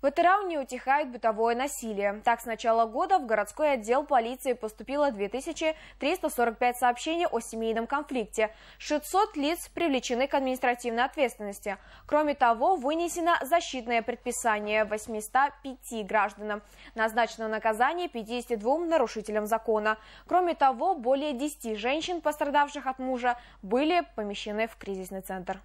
В ТРАУ не утихает бытовое насилие. Так, с начала года в городской отдел полиции поступило 2345 сообщений о семейном конфликте. 600 лиц привлечены к административной ответственности. Кроме того, вынесено защитное предписание 805 гражданам. Назначено наказание 52 нарушителям закона. Кроме того, более 10 женщин, пострадавших от мужа, были помещены в кризисный центр.